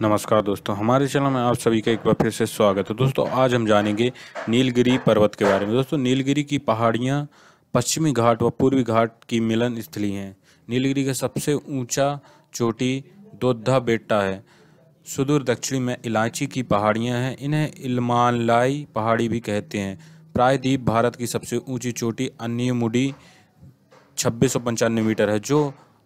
नमस्कार दोस्तों हमारे चैनल में आप सभी का एक बार फिर से स्वागत है दोस्तों आज हम जानेंगे नीलगिरी पर्वत के बारे में दोस्तों नीलगिरी की पहाड़ियाँ पश्चिमी घाट व पूर्वी घाट की मिलन स्थली हैं नीलगिरी का सबसे ऊंचा चोटी दोधा बेटा है सुदूर दक्षिणी में इलायची की पहाड़ियाँ हैं इन्हें इलमानलाई पहाड़ी भी कहते हैं प्रायद्वीप भारत की सबसे ऊँची चोटी अन्यमुडी छब्बीस मीटर है जो